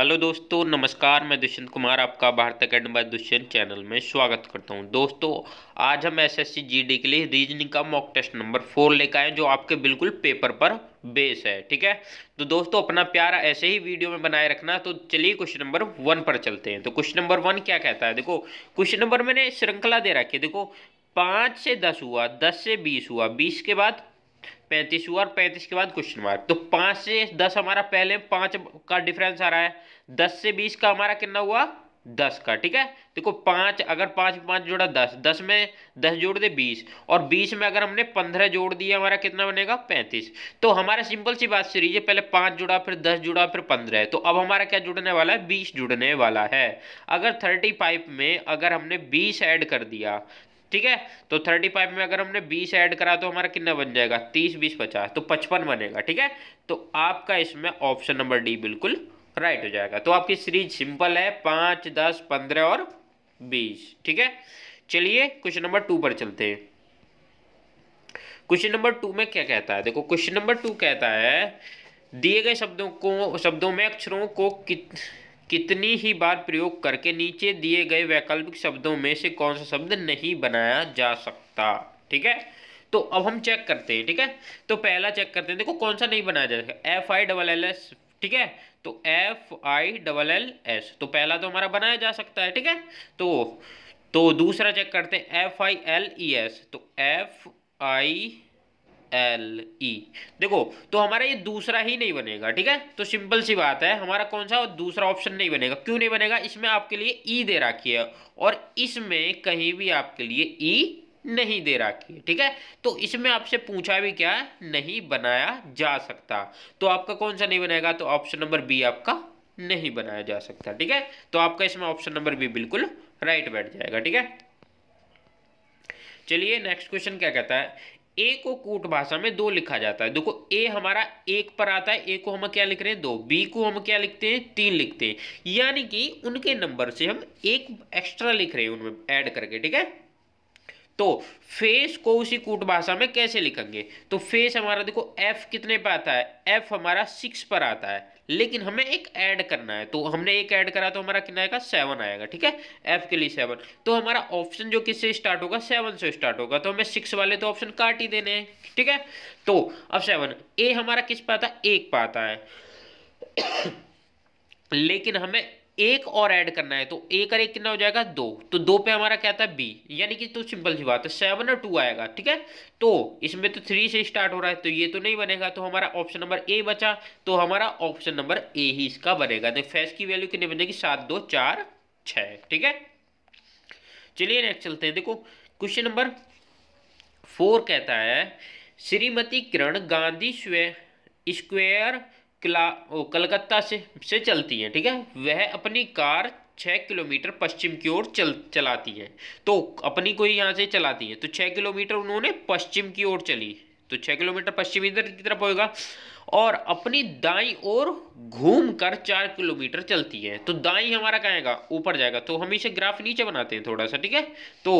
Hello दोस्तों नमस्कार मैं दुष्यंत कुमार आपका Bharat academy by Dushyant channel में स्वागत करता हूं दोस्तों आज हम एसएससी जीडी के लिए रीजनिंग का मॉक टेस्ट नंबर फोर लेकर आए जो आपके बिल्कुल पेपर पर बेस है ठीक है तो दोस्तों अपना प्यार ऐसे ही वीडियो में बनाए रखना तो चलिए क्वेश्चन नंबर वन पर चलते हैं तो क्वेश्चन नंबर वन क्या कहता है देखो क्वेश्चन नंबर मैंने श्रृंखला दे रखी है देखो पाँच से दस हुआ दस से बीस हुआ बीस के बाद पैंतीस हुआ और पैंतीस के बाद क्वेश्चन मार्क तो पाँच से दस हमारा पहले पाँच का डिफरेंस आ रहा है दस से बीस का हमारा कितना हुआ दस का ठीक है देखो पाँच अगर पाँच पाँच जोड़ा दस दस में दस जोड़ दे बीस और बीस में अगर हमने पंद्रह जोड़ दिया हमारा कितना बनेगा पैंतीस तो हमारा सिंपल सी बात सीरीज है पहले पाँच जुड़ा फिर दस जुड़ा फिर पंद्रह तो अब हमारा क्या जुड़ने वाला है बीस जुड़ने वाला है अगर थर्टी फाइव में अगर हमने बीस ऐड कर दिया ठीक है तो थर्टी फाइव में अगर हमने बीस ऐड करा तो हमारा कितना बन जाएगा तीस बीस पचास तो पचपन बनेगा ठीक है तो आपका इसमें ऑप्शन नंबर डी बिल्कुल राइट हो जाएगा तो आपकी सीरीज सिंपल है पाँच दस पंद्रह और बीस ठीक है चलिए क्वेश्चन नंबर टू पर चलते हैं क्वेश्चन नंबर टू में क्या कहता है देखो क्वेश्चन नंबर टू कहता है दिए गए शब्दों को शब्दों में अक्षरों को कित कितनी ही बार प्रयोग करके नीचे दिए गए वैकल्पिक शब्दों में से कौन सा शब्द नहीं बनाया जा सकता ठीक है तो अब हम चेक करते हैं ठीक है तो पहला चेक करते हैं देखो कौन सा नहीं बनाया जा सकता F I double L S ठीक है तो F I double L S तो पहला तो हमारा बनाया जा सकता है ठीक है तो तो दूसरा चेक करते हैं F I L E S तो F I L E e। देखो तो हमारा ये दूसरा ही नहीं बनेगा ठीक है तो सिंपल सी बात है हमारा कौन सा दूसरा ऑप्शन नहीं बनेगा क्यों नहीं बनेगा इसमें आपके लिए ई e दे रखी है और इसमें कहीं भी आपके लिए ई e नहीं दे रखी है ठीक है तो इसमें आपसे पूछा भी क्या नहीं बनाया जा सकता तो आपका कौन सा नहीं बनेगा तो ऑप्शन नंबर बी आपका नहीं बनाया जा सकता ठीक है तो आपका इसमें ऑप्शन नंबर बी बिल्कुल राइट बैठ जाएगा ठीक है चलिए नेक्स्ट क्वेश्चन क्या कहता है ए को कूट भाषा में दो लिखा जाता है देखो ए हमारा एक पर आता है ए को हम क्या लिख रहे हैं दो बी को हम क्या लिखते हैं तीन लिखते हैं यानी कि उनके नंबर से हम एक एक्स्ट्रा लिख रहे हैं उनमें ऐड करके ठीक है तो फेस को उसी कूट भाषा में कैसे लिखेंगे तो फेस हमारा देखो एफ कितने पर आता है एफ हमारा सिक्स पर आता है लेकिन हमें एक ऐड करना है तो हमने एक ऐड करा तो हमारा कितना आएगा सेवन आएगा ठीक है एफ के लिए सेवन तो हमारा ऑप्शन जो किससे स्टार्ट होगा सेवन से स्टार्ट होगा तो हमें सिक्स वाले तो ऑप्शन काट ही देने हैं ठीक है तो अब सेवन ए हमारा किस पाता एक पाता है लेकिन हमें एक और ऐड करना है तो एक और एक कितना हो जाएगा दो तो दो पे हमारा क्या था बी यानी कि तो सिंपल सी बात है सेवन और टू आएगा ठीक है तो इसमें तो थ्री से स्टार्ट हो रहा है तो ये तो नहीं बनेगा तो हमारा ऑप्शन नंबर ए बचा तो हमारा ऑप्शन नंबर ए ही इसका बनेगा तो फैस की वैल्यू कितनी बनेगी सात दो चार छ ठीक है चलिए नेक्स्ट चलते हैं देखो क्वेश्चन नंबर फोर कहता है श्रीमती किरण गांधी स्क्वेयर किला वो कलकत्ता से से चलती है ठीक है वह अपनी कार छः किलोमीटर पश्चिम की ओर चल चलाती है तो अपनी कोई यहाँ से चलाती है तो छः किलोमीटर उन्होंने पश्चिम की ओर चली तो छः किलोमीटर पश्चिम इधर की तरफ होएगा और अपनी दाई ओर घूम कर चार किलोमीटर चलती है तो दाई हमारा क्या आएगा ऊपर जाएगा तो हम इसे ग्राफ नीचे बनाते हैं थोड़ा सा ठीक है तो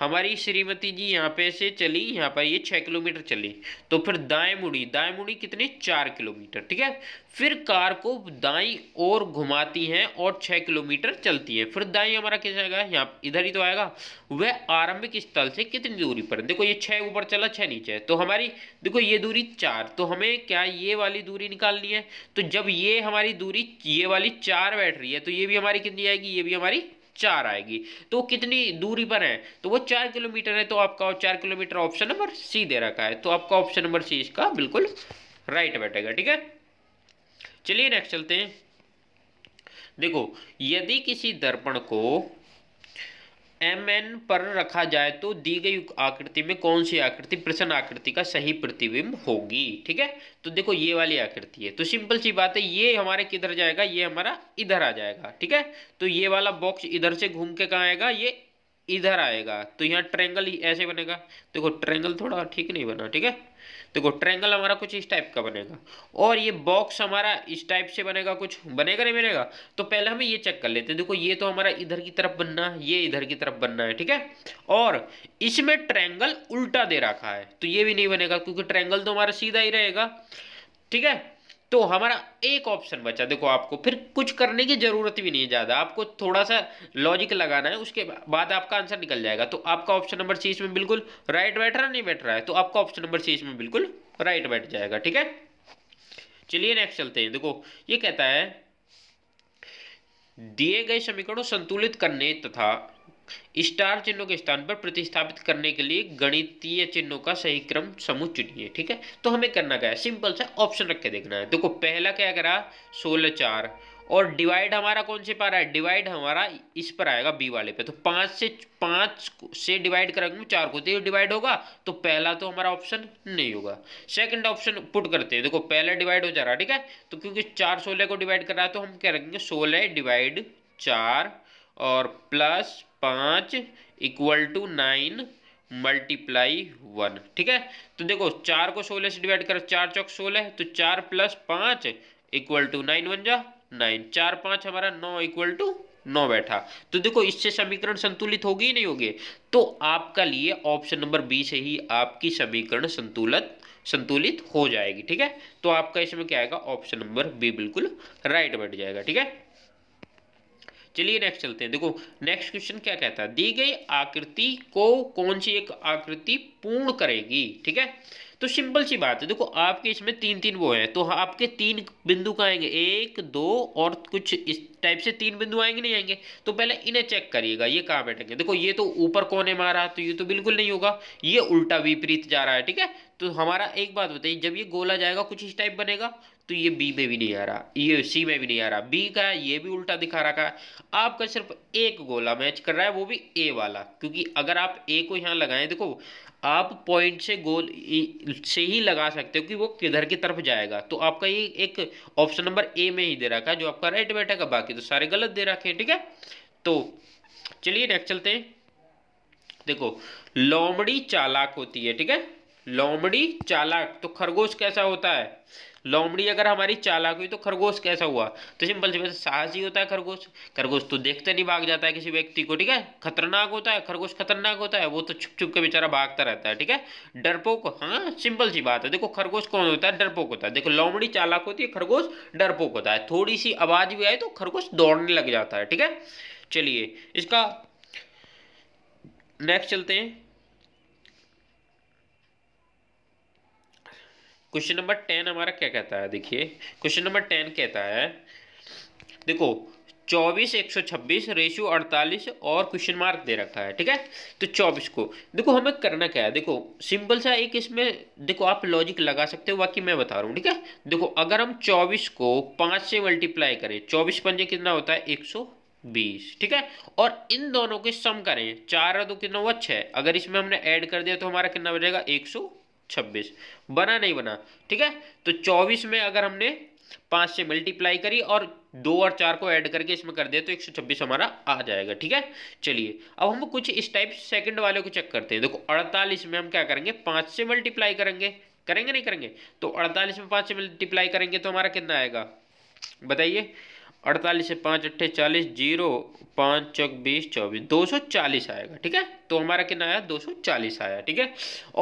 हमारी श्रीमती जी यहाँ पे से चली यहाँ पर ये छः किलोमीटर चली तो फिर दाएँ मुड़ी दाएँ मुड़ी कितने चार किलोमीटर ठीक है फिर कार को दाई और घुमाती हैं और छः किलोमीटर चलती है फिर दाई हमारा किस आएगा यहाँ इधर ही तो आएगा वह आरंभिक स्थल से कितनी दूरी पर देखो ये छः ऊपर चला छः नीचे तो हमारी देखो ये दूरी चार तो हमें क्या ये वाली दूरी निकालनी है तो जब ये हमारी दूरी ये वाली चार बैठ रही है तो ये भी हमारी कितनी आएगी ये भी हमारी चार आएगी तो कितनी दूरी पर है तो वो चार किलोमीटर है तो आपका चार किलोमीटर ऑप्शन नंबर सी दे रखा है तो आपका ऑप्शन नंबर सी इसका बिल्कुल राइट बैठेगा ठीक है चलिए नेक्स्ट चलते हैं देखो यदि किसी दर्पण को एम एन पर रखा जाए तो दी गई आकृति में कौन सी आकृति प्रसन्न आकृति का सही प्रतिबिंब होगी ठीक है तो देखो ये वाली आकृति है तो सिंपल सी बात है ये हमारे किधर जाएगा ये हमारा इधर आ जाएगा ठीक है तो ये वाला बॉक्स इधर से घूम के कहाँ आएगा ये इधर आएगा तो यहाँ ट्रेंगल ऐसे बनेगा देखो ट्रेंगल थोड़ा ठीक नहीं बना ठीक है देखो ट्रायंगल हमारा कुछ इस टाइप का बनेगा और ये बॉक्स हमारा इस टाइप से बनेगा कुछ बनेगा नहीं बनेगा तो पहले हमें ये चेक कर लेते हैं देखो ये तो हमारा इधर की तरफ बनना है ये इधर की तरफ बनना है ठीक है और इसमें ट्रैंगल उल्टा दे रखा है तो ये भी नहीं बनेगा क्योंकि ट्रैंगल तो हमारा सीधा ही रहेगा ठीक है तो हमारा एक ऑप्शन बचा देखो आपको फिर कुछ करने की ज़रूरत भी नहीं है ज़्यादा आपको थोड़ा सा लॉजिक लगाना है उसके बाद आपका आंसर निकल जाएगा तो आपका ऑप्शन नंबर सी इसमें बिल्कुल राइट बैठ रहा नहीं बैठ रहा है तो आपका ऑप्शन नंबर सी इसमें बिल्कुल राइट बैठ जाएगा ठीक है चलिए नेक्स्ट चलते हैं देखो ये कहता है दिए गए समीकरणों संतुलित करने तथा स्टार चिन्हों के स्थान पर प्रतिस्थापित करने के लिए गणितीय चिन्हों का सही क्रम समूह चुनिए ठीक है तो हमें करना क्या है सिंपल सा ऑप्शन रख के देखना है देखो पहला क्या करा सोलह चार और डिवाइड हमारा कौन से पर आ है डिवाइड हमारा इस पर आएगा बी वाले पे तो पाँच से पाँच से डिवाइड करेंगे चार को तो डिवाइड होगा तो पहला तो हमारा ऑप्शन नहीं होगा सेकंड ऑप्शन पुट करते हैं देखो पहला डिवाइड हो जा रहा है ठीक है तो क्योंकि चार सोलह को डिवाइड कर रहा है तो हम क्या रखेंगे सोलह डिवाइड चार और प्लस पाँच equal to nine multiply one ठीक है तो देखो चार को सोलह से डिवाइड करो चार चौक सोलह तो चार प्लस पाँच इक्वल टू नाइन वन जा नाइन चार पाँच हमारा नौ इक्वल टू नौ बैठा तो देखो इससे समीकरण संतुलित होगी ही नहीं होगी तो आपका लिए ऑप्शन नंबर बी से ही आपकी समीकरण संतुलित संतुलित हो जाएगी ठीक है तो आपका इसमें क्या आएगा ऑप्शन नंबर बी बिल्कुल राइट बैठ जाएगा ठीक है चलिए नेक्स्ट चलते हैं देखो नेक्स्ट क्वेश्चन क्या कहता है दी गई आकृति को कौन सी एक आकृति पूर्ण करेगी ठीक है तो सिंपल सी बात है देखो आपके इसमें तीन तीन वो हैं तो आपके तीन बिंदु कहाँ आएंगे एक दो और कुछ इस टाइप से तीन बिंदु आएंगे नहीं आएंगे तो पहले इन्हें चेक करिएगा ये कहाँ बैठेंगे देखो ये तो ऊपर कौन है मारा तो ये तो बिल्कुल नहीं होगा ये उल्टा विपरीत जा रहा है ठीक है तो हमारा एक बात बताइए जब ये गोला जाएगा कुछ इस टाइप बनेगा तो ये बी में भी नहीं आ रहा ये सी में भी नहीं आ रहा बी का है ये भी उल्टा दिखा रखा है आपका सिर्फ एक गोला मैच कर रहा है वो भी ए वाला क्योंकि अगर आप ए को यहाँ लगाएं देखो आप पॉइंट से गोल से ही लगा सकते हो कि वो किधर की तरफ जाएगा तो आपका ये एक ऑप्शन नंबर ए में ही दे रखा है जो आपका राइट बैठेगा बाकी तो सारे गलत दे रखे हैं ठीक है तो चलिए नेक्स्ट चलते हैं देखो लोमड़ी चालाक होती है ठीक है लोमड़ी चालाक तो खरगोश कैसा होता है लोमड़ी अगर हमारी चालाक हुई तो खरगोश कैसा हुआ तो सिंपल सी वैसे साहसी होता है खरगोश खरगोश तो देखते नहीं भाग जाता है किसी व्यक्ति को ठीक है खतरनाक होता है खरगोश खतरनाक होता है वो तो छुप छुप के बेचारा भागता रहता है ठीक है डरपोक हाँ सिंपल सी बात है देखो खरगोश कौन होता है डरपोक होता है देखो लोमड़ी चालाक होती है खरगोश डरपोक होता है थोड़ी सी आवाज भी आई तो खरगोश दौड़ने लग जाता है ठीक है चलिए इसका नेक्स्ट चलते हैं क्वेश्चन नंबर टेन हमारा क्या कहता है देखिए क्वेश्चन नंबर टेन कहता है देखो चौबीस एक सौ छब्बीस रेशो अड़तालीस और क्वेश्चन मार्क दे रखा है ठीक है तो चौबीस को देखो हमें करना क्या है देखो सिंपल सा एक इसमें देखो आप लॉजिक लगा सकते हो बाकी मैं बता रहा हूँ ठीक है देखो अगर हम चौबीस को पाँच से मल्टीप्लाई करें चौबीस पंजे कितना होता है एक सौ बीस ठीक है और इन दोनों के सम करें चार दो कितना हुआ छः अगर इसमें हमने ऐड कर दिया तो हमारा कितना बजेगा एक सौ छब्बीस बना नहीं बना ठीक है तो चौबीस में अगर हमने पाँच से मल्टीप्लाई करी और दो और चार को ऐड करके इसमें कर दिया तो छब्बीस हमारा आ जाएगा ठीक है चलिए अब हम कुछ इस टाइप सेकंड वाले को चेक करते हैं देखो अड़तालीस में हम क्या करेंगे पाँच से मल्टीप्लाई करेंगे करेंगे नहीं करेंगे तो अड़तालीस में पाँच से मल्टीप्लाई करेंगे तो हमारा कितना आएगा बताइए अड़तालीस से पाँच अट्ठे चालीस जीरो पाँच चौक बीस चौबीस दो सौ चालीस आएगा ठीक है तो हमारा कितना आया दो सौ चालीस आया ठीक है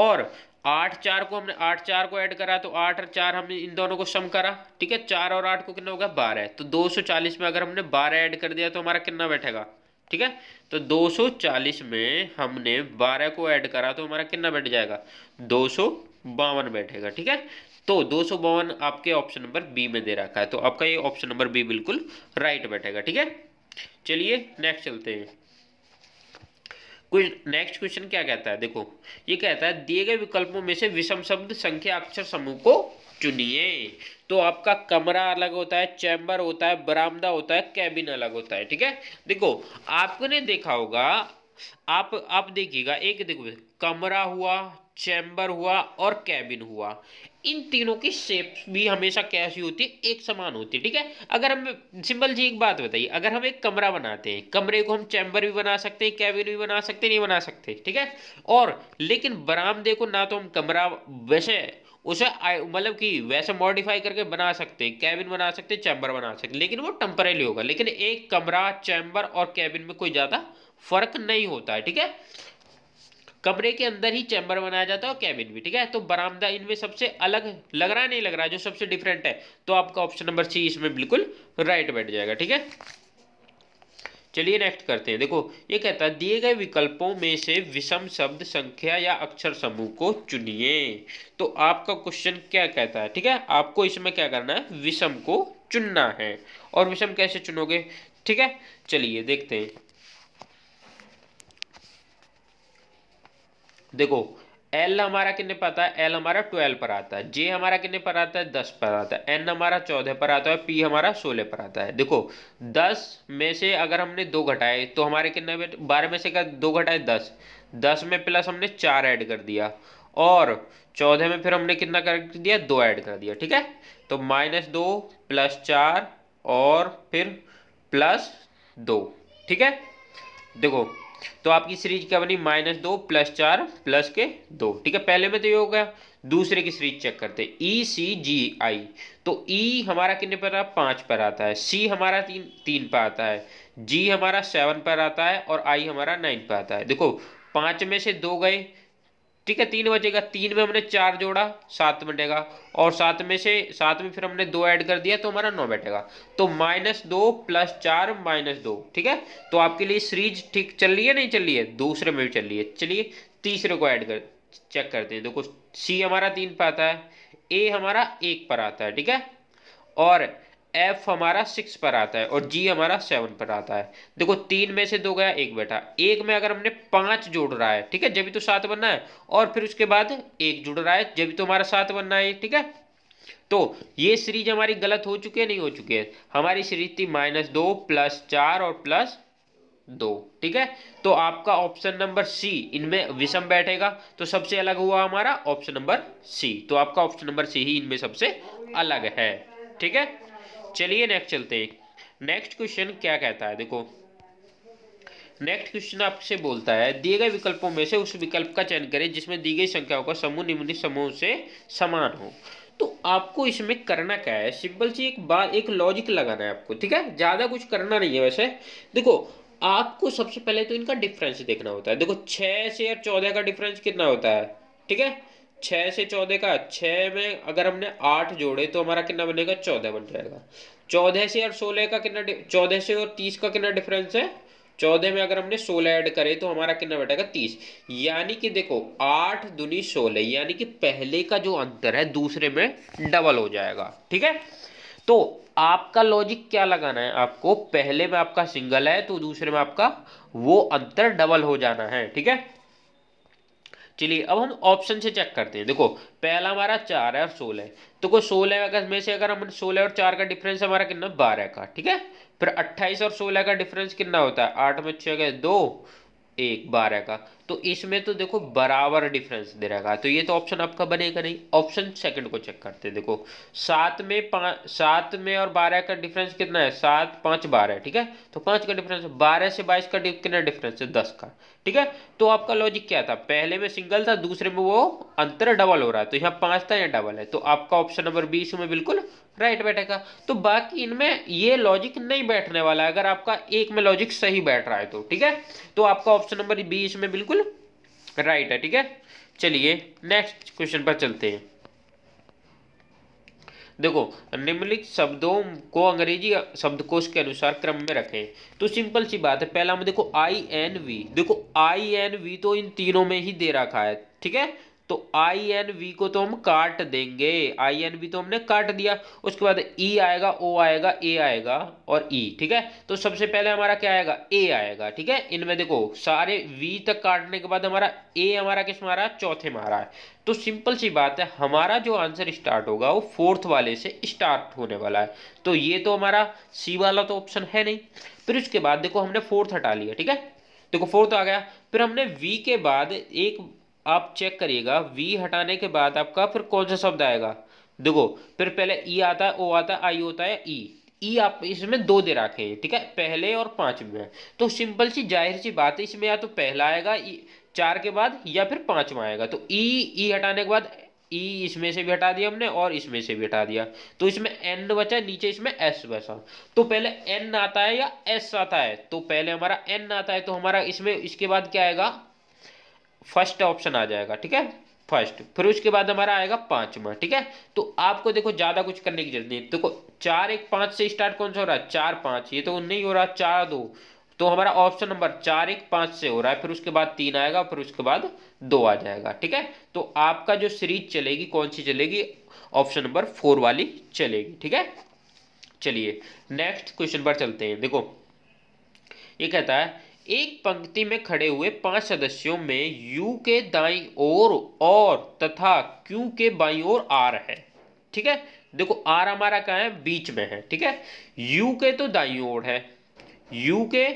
और आठ चार को हमने आठ चार को ऐड करा तो आठ और चार हमने इन दोनों को सम करा ठीक है चार और आठ को कितना होगा बारह तो दो सौ चालीस में अगर हमने बारह ऐड कर दिया तो हमारा कितना बैठेगा ठीक है तो दो सौ चालीस में हमने बारह को ऐड करा तो हमारा कितना बैठ जाएगा दो सौ बावन बैठेगा ठीक है तो दो सौ बावन आपके ऑप्शन नंबर बी में दे रखा है तो आपका ये ऑप्शन नंबर बी बिल्कुल राइट बैठेगा ठीक है चलिए नेक्स्ट चलते हैं नेक्स्ट क्वेश्चन क्या कहता है देखो ये कहता है दिए गए विकल्पों में से विषम शब्द संख्या अक्षर समूह को चुनिए तो आपका कमरा अलग होता है चैम्बर होता है बरामदा होता है कैबिन अलग होता है ठीक है देखो आपने देखा होगा आप आप देखिएगा एक देखो कमरा हुआ चैम्बर हुआ और कैबिन हुआ इन तीनों की शेप भी हमेशा कैसी होती है एक समान होती है ठीक है अगर हम सिंपल जी एक बात बताइए अगर हम एक कमरा बनाते हैं कमरे को हम चैम्बर भी बना सकते हैं कैबिन भी बना सकते नहीं बना सकते ठीक है और लेकिन बरामदे को ना तो हम कमरा वैसे उसे मतलब कि वैसे मॉडिफाई करके बना सकते हैं कैबिन बना सकते हैं चैम्बर बना सकते हैं लेकिन वो टेम्परेली होगा लेकिन एक कमरा चैम्बर और कैबिन में कोई ज़्यादा फर्क नहीं होता है ठीक है कमरे के अंदर ही चैम्बर बनाया जाता है और कैबिन भी ठीक है तो बरामदा इनमें सबसे अलग लग रहा नहीं लग रहा जो सबसे डिफरेंट है तो आपका ऑप्शन नंबर सी इसमें बिल्कुल राइट बैठ जाएगा ठीक है चलिए नेक्स्ट करते हैं देखो ये कहता है दिए गए विकल्पों में से विषम शब्द संख्या या अक्षर समूह को चुनिए तो आपका क्वेश्चन क्या कहता है ठीक है आपको इसमें क्या करना है विषम को चुनना है और विषम कैसे चुनोगे ठीक है चलिए देखते हैं देखो एल हमारा कितने पर आता है एल हमारा ट्वेल्व पर आता है जे हमारा कितने पर आता है दस पर आता है एन हमारा चौदह पर आता है पी हमारा सोलह पर आता है देखो दस में से अगर हमने दो घटाए तो हमारे कितने बारह में से अगर दो घटाए दस दस में प्लस हमने चार ऐड कर दिया और चौदह में फिर हमने कितना कर दिया दो ऐड कर दिया ठीक है तो माइनस दो प्लस चार और फिर प्लस दो ठीक है देखो तो आपकी सीरीज क्या बनी माइनस दो प्लस चार प्लस के दो ठीक है पहले में तो ये हो गया दूसरे की सीरीज चेक करते हैं ई सी जी आई तो ई e हमारा कितने पर आता पाँच पर आता है सी हमारा तीन तीन पर आता है जी हमारा सेवन पर आता है और आई हमारा नाइन पर आता है देखो पाँच में से दो गए ठीक है तीन बचेगा तीन में हमने चार जोड़ा सात बटेगा और सात में से सात में फिर हमने दो ऐड कर दिया तो हमारा नौ बैठेगा तो माइनस दो प्लस चार माइनस दो ठीक है तो आपके लिए सीरीज ठीक चल रही है नहीं चल रही है दूसरे में भी चल रही है चलिए तीसरे को ऐड कर चेक करते हैं देखो सी हमारा तीन पर आता है ए हमारा एक पर आता है ठीक है और एफ हमारा सिक्स पर आता है और जी हमारा सेवन पर आता है देखो तीन में से दो गया एक बैठा एक में अगर हमने पांच जोड़ रहा है ठीक है जब भी तो सात बनना है और फिर उसके बाद एक जुड़ रहा है जब भी तो हमारा सात बनना है ठीक है तो ये सीरीज हमारी गलत हो चुकी है नहीं हो चुकी है हमारी सीरीज थी माइनस दो प्लस चार और प्लस दो ठीक है तो आपका ऑप्शन नंबर सी इनमें विषम बैठेगा तो सबसे अलग हुआ हमारा ऑप्शन नंबर सी तो आपका ऑप्शन नंबर सी ही इनमें सबसे अलग है ठीक है चलिए नेक्स्ट चलते नेक्स्ट क्वेश्चन क्या कहता है देखो नेक्स्ट क्वेश्चन आपसे बोलता है दिए गए विकल्पों में से उस विकल्प का चयन करें जिसमें दी गई संख्याओं का समूह निम्नलिखित समूह से समान हो तो आपको इसमें करना क्या है सिंपल सी एक बात एक लॉजिक लगाना है आपको ठीक है ज़्यादा कुछ करना नहीं है वैसे देखो आपको सबसे पहले तो इनका डिफरेंस देखना होता है देखो छः से और चौदह का डिफरेंस कितना होता है ठीक है छः से चौदह का छः में अगर हमने आठ जोड़े तो हमारा कितना बनेगा चौदह बन जाएगा चौदह से और सोलह का कितना चौदह से और तीस का कितना डिफरेंस है चौदह में अगर हमने सोलह ऐड करें तो हमारा कितना बैठेगा तीस यानी कि देखो आठ दुनी सोलह यानी कि पहले का जो अंतर है दूसरे में डबल हो जाएगा ठीक है तो आपका लॉजिक क्या लगाना है आपको पहले में आपका सिंगल है तो दूसरे में आपका वो अंतर डबल हो जाना है ठीक है चलिए अब हम ऑप्शन से चेक करते हैं देखो पहला हमारा चार है और सोलह तो कोई सोलह अगर में से अगर हम सोलह और चार का डिफरेंस हमारा कितना बारह का ठीक है फिर अट्ठाईस और सोलह का डिफरेंस कितना होता है आठ में छः का दो एक बारह का तो इसमें तो देखो बराबर डिफरेंस दे रहेगा तो ये तो ऑप्शन आपका बनेगा नहीं ऑप्शन सेकंड को चेक करते हैं देखो सात में पाँच सात में और बारह का डिफरेंस कितना है सात पाँच बारह ठीक है तो पाँच का डिफरेंस बारह से बाईस का कितना डिफरेंस है दस का ठीक है तो आपका लॉजिक क्या था पहले में सिंगल था दूसरे में वो अंतर डबल हो रहा है तो यहाँ पाँच था या डबल है तो आपका ऑप्शन नंबर बीस में बिल्कुल राइट बैठेगा तो बाकी इनमें ये लॉजिक नहीं बैठने वाला है अगर आपका एक में लॉजिक सही बैठ रहा है तो ठीक है तो आपका ऑप्शन नंबर बीस में बिल्कुल राइट है ठीक है चलिए नेक्स्ट क्वेश्चन पर चलते हैं देखो निम्नलिखित शब्दों को अंग्रेजी शब्दकोश के अनुसार क्रम में रखें तो सिंपल सी बात है पहला में देखो आई एन वी देखो आई एन वी तो इन तीनों में ही दे रखा है ठीक है तो आई एन वी को तो हम काट देंगे आई एन वी तो हमने काट दिया उसके बाद ई e आएगा ओ आएगा ए आएगा और ई e, ठीक है तो सबसे पहले हमारा क्या आएगा ए आएगा ठीक है इनमें देखो सारे वी तक काटने के बाद हमारा ए हमारा किस मारा चौथे मारा है तो सिंपल सी बात है हमारा जो आंसर स्टार्ट होगा वो फोर्थ वाले से स्टार्ट होने वाला है तो ये तो हमारा सी वाला तो ऑप्शन है नहीं फिर उसके बाद देखो हमने फोर्थ हटा लिया ठीक है देखो फोर्थ आ गया फिर हमने वी के बाद एक आप चेक करिएगा वी हटाने के बाद आपका फिर कौन सा शब्द आएगा देखो फिर पहले ई e आता है ओ आता है आई होता है ई e. ई e आप इसमें दो दे रखे हैं ठीक है पहले और पांचवें में तो सिंपल सी जाहिर सी बात है इसमें या तो पहला आएगा चार के बाद या फिर पांचवा आएगा तो ई ई हटाने के बाद ई इसमें से भी हटा दिया हमने और इसमें से भी हटा दिया तो इसमें एन बचा नीचे इसमें एस बचा तो पहले एन आता है या एस आता है तो पहले हमारा एन आता है तो हमारा इसमें इसके बाद क्या आएगा फर्स्ट ऑप्शन आ जाएगा ठीक है फर्स्ट फिर उसके बाद हमारा आएगा पांचवा ठीक है तो आपको देखो ज़्यादा कुछ करने की जरूरत नहीं देखो चार एक पांच से स्टार्ट कौन सा हो रहा है चार पांच ये तो नहीं हो रहा चार दो तो हमारा ऑप्शन नंबर चार एक पांच से हो रहा है फिर उसके बाद तीन आएगा फिर उसके बाद दो आ जाएगा ठीक है तो आपका जो सीरीज चलेगी कौन सी चलेगी ऑप्शन नंबर फोर वाली चलेगी ठीक है चलिए नेक्स्ट क्वेश्चन पर चलते हैं देखो ये कहता है एक पंक्ति में खड़े हुए पांच सदस्यों में यू के दाई ओर और तथा क्यू के बाई ओर आर है ठीक है देखो आर हमारा कहाँ है बीच में है ठीक है यू के तो दाई ओर है यू के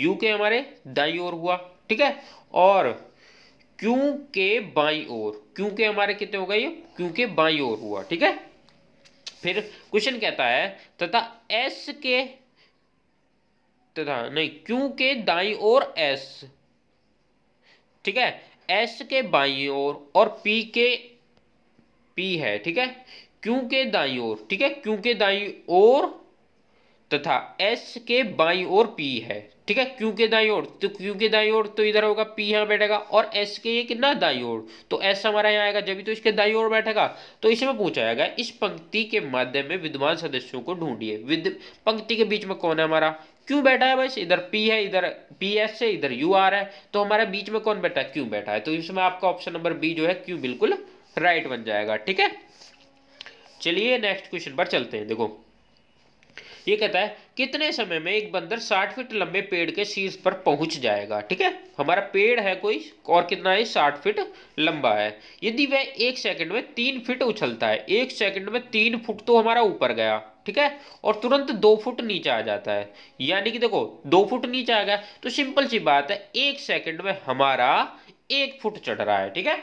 यू के हमारे दाई ओर हुआ ठीक है और क्यू के बाई ओर क्यू के हमारे कितने हो गए ये क्यू के बाई ओर हुआ ठीक है फिर क्वेश्चन कहता है तथा एस के तथा नहीं क्यू के दाई और एस ठीक है एस के बाई और और पी के पी है ठीक है क्यू के दाई और ठीक है क्यू के दाई और तथा एस के बाई और पी है ठीक है क्यू के दाई ओर तो क्यू के दाई ओर तो इधर होगा पी यहां बैठेगा और एस के ये कितना दाई ओर तो एस हमारा यहाँ आएगा जब भी तो इसके दाई ओर बैठेगा तो इसमें पूछा जाएगा इस पंक्ति के माध्यम में विद्वान सदस्यों को ढूंढिए विद पंक्ति के बीच में कौन है हमारा क्यों बैठा है बस इधर पी है इधर पी एस है इधर यू आर है तो हमारे बीच में कौन बैठा है क्यों बैठा है तो इसमें आपका ऑप्शन नंबर बी जो है क्यों बिल्कुल राइट बन जाएगा ठीक है चलिए नेक्स्ट क्वेश्चन पर चलते हैं देखो ये कहता है कितने समय में एक बंदर साठ फीट लंबे पेड़ के शीर्ष पर पहुंच जाएगा ठीक है हमारा पेड़ है कोई और कितना है साठ फीट लंबा है यदि वह एक सेकंड में तीन फीट उछलता है एक सेकंड में तीन फुट तो हमारा ऊपर गया ठीक है और तुरंत दो फुट नीचे आ जाता है यानी कि देखो दो फुट नीचे आ गया तो सिंपल सी बात है एक सेकंड में हमारा एक फुट चढ़ रहा है ठीक है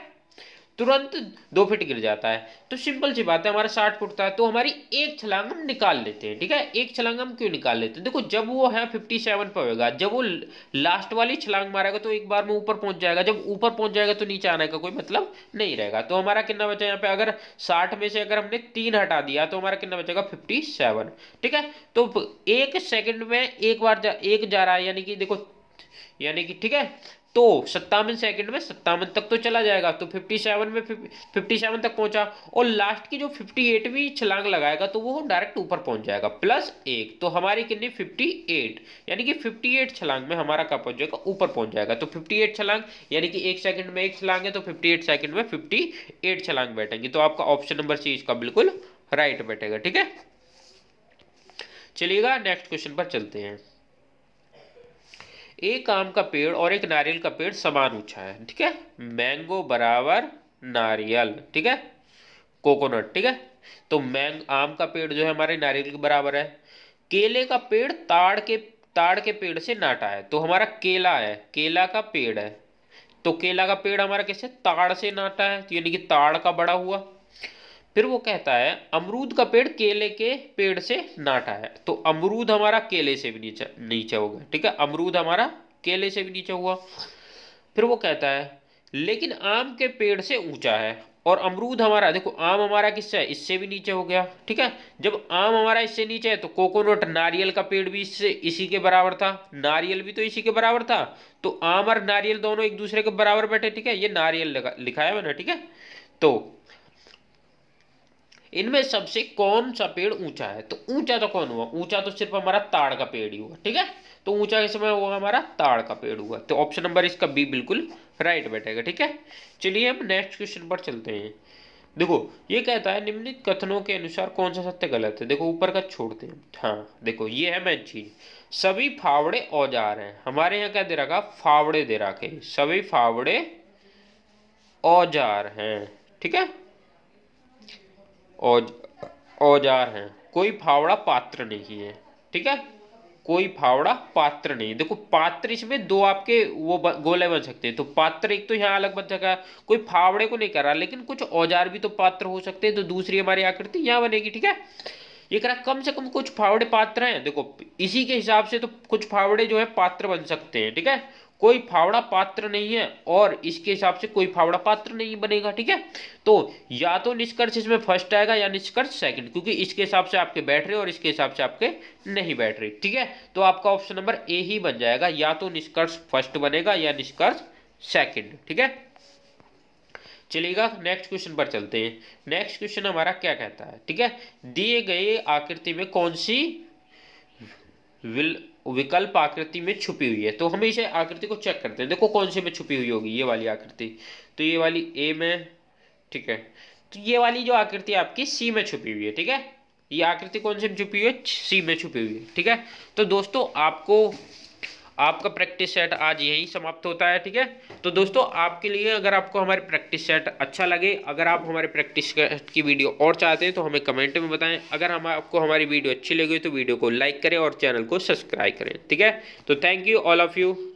तुरंत दो फिट गिर जाता है तो सिंपल सी बात है हमारा साठ फुट था तो हमारी एक छलांग हम निकाल लेते हैं ठीक है एक छलांग हम क्यों निकाल लेते हैं देखो जब वो है फिफ्टी सेवन पर होगा जब वो लास्ट वाली छलांग मारेगा तो एक बार में ऊपर पहुंच जाएगा जब ऊपर पहुंच जाएगा तो नीचे आने का कोई मतलब नहीं रहेगा तो हमारा कितना बचा यहाँ पे अगर साठ में से अगर हमने तीन हटा दिया तो हमारा कितना बचेगा फिफ्टी सेवन ठीक है तो एक सेकेंड में एक बार जा, एक जा रहा है यानी कि देखो यानी कि ठीक है तो सत्तावन सेकंड में सत्तावन तक तो चला जाएगा तो फिफ्टी सेवन में फिफ्टी सेवन तक पहुंचा और लास्ट की जो फिफ्टी भी छलांग लगाएगा तो वो डायरेक्ट ऊपर पहुंच जाएगा प्लस एक तो हमारी कितनी फिफ्टी एट यानी कि फिफ्टी एट छलांग में हमारा क्या पहुंच जाएगा ऊपर पहुंच जाएगा तो फिफ्टी एट छलांग यानी कि एक सेकंड में एक छलांग है तो फिफ्टी एट सेकंड में फिफ्टी एट छलांग बैठेंगी तो आपका ऑप्शन नंबर सी इसका बिल्कुल राइट बैठेगा ठीक है चलिएगा नेक्स्ट क्वेश्चन पर चलते हैं एक आम का पेड़ और एक नारियल का पेड़ समान ऊंचा है ठीक है मैंगो बराबर नारियल ठीक है कोकोनट ठीक है तो मैंग आम का पेड़ जो है हमारे नारियल के बराबर है केले का पेड़ ताड़ के ताड़ के पेड़ से नाटा है तो हमारा केला है केला का पेड़ है तो केला का पेड़ हमारा कैसे ताड़ से नाटा है तो यानी कि ताड़ का बड़ा हुआ फिर वो कहता है अमरूद का पेड़ केले के पेड़ से नाटा है तो अमरूद हमारा केले से भी नीचे नीचे हो गया ठीक है अमरूद हमारा केले से भी नीचे हुआ फिर वो कहता है लेकिन आम के पेड़ से ऊंचा है और अमरूद हमारा देखो आम हमारा किससे है इससे भी नीचे हो गया ठीक है जब आम हमारा इससे नीचे है तो कोकोनट नारियल का पेड़ भी इससे इसी के बराबर था नारियल भी तो इसी के बराबर था तो आम और नारियल दोनों एक दूसरे के बराबर बैठे ठीक है ये नारियल लिखा है मैंने ठीक है तो इनमें सबसे कौन सा पेड़ ऊंचा है तो ऊंचा तो कौन हुआ ऊंचा तो सिर्फ हमारा ताड़ का पेड़ ही हुआ ठीक है तो ऊंचा किस समय हुआ हमारा ताड़ का पेड़ हुआ तो ऑप्शन नंबर इसका बी बिल्कुल राइट बैठेगा ठीक है चलिए हम नेक्स्ट क्वेश्चन पर चलते हैं देखो ये कहता है निम्नित कथनों के अनुसार कौन सा सत्य गलत है देखो ऊपर का छोड़ते हैं हाँ देखो ये है मैं चीज सभी फावड़े औजार हैं हमारे यहाँ क्या दे रखा फावड़े दे रखे सभी फावड़े औजार हैं ठीक है औजार हैं कोई फावड़ा पात्र नहीं है ठीक है कोई फावड़ा पात्र नहीं देखो पात्र इसमें दो आपके वो गोले बन सकते हैं तो पात्र एक तो यहाँ अलग बन सका कोई फावड़े को नहीं कर रहा लेकिन कुछ औजार भी तो पात्र हो सकते हैं तो दूसरी हमारी आकृति यहाँ बनेगी ठीक है ये करा कम से कम कुछ फावड़े पात्र हैं देखो इसी के हिसाब से तो कुछ फावड़े जो है पात्र बन सकते हैं ठीक है कोई फावड़ा पात्र नहीं है और इसके हिसाब से कोई फावड़ा पात्र नहीं बनेगा ठीक है तो या तो निष्कर्ष इसमें फर्स्ट आएगा या निष्कर्ष सेकंड क्योंकि इसके हिसाब से आपके बैठ रहे और इसके हिसाब से आपके नहीं बैठ रहे ठीक है तो आपका ऑप्शन नंबर ए ही बन जाएगा या तो निष्कर्ष फर्स्ट बनेगा या निष्कर्ष सेकेंड ठीक है चलिएगा नेक्स्ट क्वेश्चन पर चलते हैं नेक्स्ट क्वेश्चन हमारा क्या कहता है ठीक है दिए गए आकृति में कौन सी विकल्प आकृति में छुपी हुई है तो हम इसे आकृति को चेक करते हैं देखो कौन से में छुपी हुई होगी ये वाली आकृति तो ये वाली ए में ठीक है तो ये वाली जो आकृति आपकी सी में छुपी हुई है ठीक है ये आकृति कौन से में छुपी हुई है सी में छुपी हुई है ठीक है तो दोस्तों आपको आपका प्रैक्टिस सेट आज यही समाप्त होता है ठीक है तो दोस्तों आपके लिए अगर आपको हमारे प्रैक्टिस सेट अच्छा लगे अगर आप हमारे प्रैक्टिस सेट की वीडियो और चाहते हैं तो हमें कमेंट में बताएं अगर हम आपको हमारी वीडियो अच्छी लगी तो वीडियो को लाइक करें और चैनल को सब्सक्राइब करें ठीक है तो thank you all of you